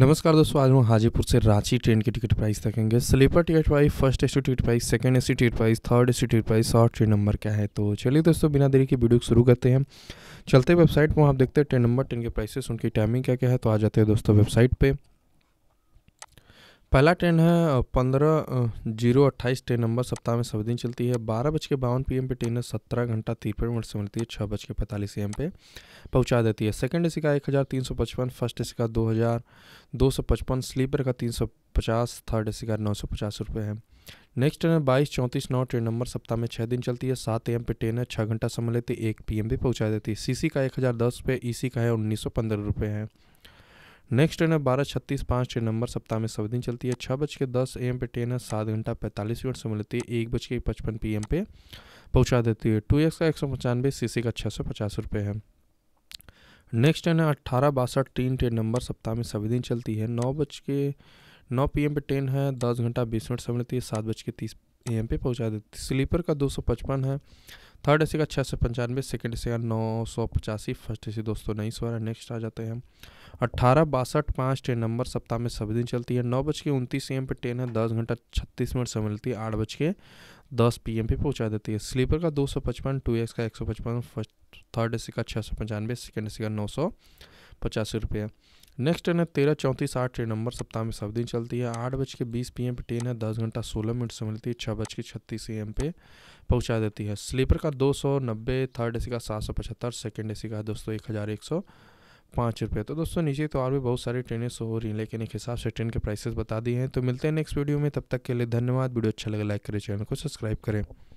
नमस्कार दोस्तों आज हम हाजीपुर से रांची ट्रेन की टिकट प्राइस देखेंगे sleeper ticket price first AC ticket price second AC ticket price third AC ticket price और ट्रेन नंबर क्या है तो चलिए दोस्तों बिना देरी के वीडियो शुरू करते हैं चलते वेबसाइट पर आप देखते हैं ट्रेन नंबर ट्रेन के प्राइसेस उनकी टाइमिंग क्या क्या है तो आ जाते हैं दोस्तों वेबसाइट पर पहला ट्रेन है पंद्रह जीरो अट्ठाईस ट्रेन नंबर सप्ताह में सब दिन चलती है बारह बज के बावन पी पे ट्रेन सत्रह घंटा तिरपन मिनट से मिलती है छः बज के पैंतालीस एम पे पहुंचा देती है सेकंड सी का एक हज़ार तीन सौ पचपन फर्स्ट एसी का दो हज़ार दो सौ पचपन स्लीपर का तीन सौ पचास थर्ड सी का नौ सौ पचास रुपये है नेक्स्ट ट्रेन है बाईस चौंतीस नौ ट्रेन नंबर सप्ताह में छः दिन चलती है सात एम पे ट्रेन है छः घंटा समय लेती है एक पी एम भी पहुँचा देती है सी का एक हज़ार दस रुपये ई e का है उन्नीस सौ पंद्रह रुपये है नेक्स्ट ट्रेन है बारह छत्तीस पाँच ट्रेन नंबर सप्ताह में सभी दिन चलती है छः बज के दस ए एम पे ट्रेन है सात घंटा पैंतालीस मिनट से मिलती है एक बज के पचपन पी एम पे पहुँचा देती है टू एक्स का एक सौ पचानवे सी सी का छः सौ पचास रुपये है नेक्स्ट ट्रेन है अट्ठारह बासठ तीन ट्रेन नंबर सप्ताह में सभी दिन चलती है नौ बज के नौ पी एम पे ट्रेन है दस घंटा बीस मिनट से मिलती है सात बज के तीस ए एम पे पहुँचा देती है स्लीपर का दो सौ पचपन है थर्ड ए का छः सौ पंचानवे सेकेंड ए का नौ सौ पचासी फर्स्ट ए दो सौ उन्नीस वाला नेक्स्ट आ जाते हैं अट्ठारह बासठ पाँच ट्रेन नंबर सप्ताह में सभी दिन चलती है नौ बज के उनतीस एम पे ट्रेन है दस घंटा छत्तीस मिनट से मिलती है आठ बज के दस पी एम पे पहुँचा देती है स्लीपर का दो सौ पचपन टू एक्स का एक सौ पचपन फर्स्ट थर्ड ए का छः सौ पंचानवे सेकेंड ए का नौ सौ पचासी रुपये नेक्स्ट ट्रेन है तेरह चौंतीस आठ ट्रेन नंबर सप्ताह में सब दिन चलती है आठ बज के बीस पी एम पे ट्रेन है दस घंटा सोलह मिनट से मिलती है छः बज के छत्तीस ए पे पहुँचा देती है स्लीपर का दो सौ नब्बे थर्ड ए सी का सात सौ पचहत्तर सेकेंड ए सी का दोस्तों एक हज़ार एक सौ पाँच रुपये तो दोस्तों नीचे तो और भी बहुत सारी ट्रेनें शो हो रही हैं लेकिन एक हिसाब से ट्रेन के प्राइसेस बता दिए हैं तो मिलते हैं नेक्स्ट वीडियो में तब तक के लिए धन्यवाद वीडियो अच्छा लगे लाइक करें चैनल को सब्सक्राइब करें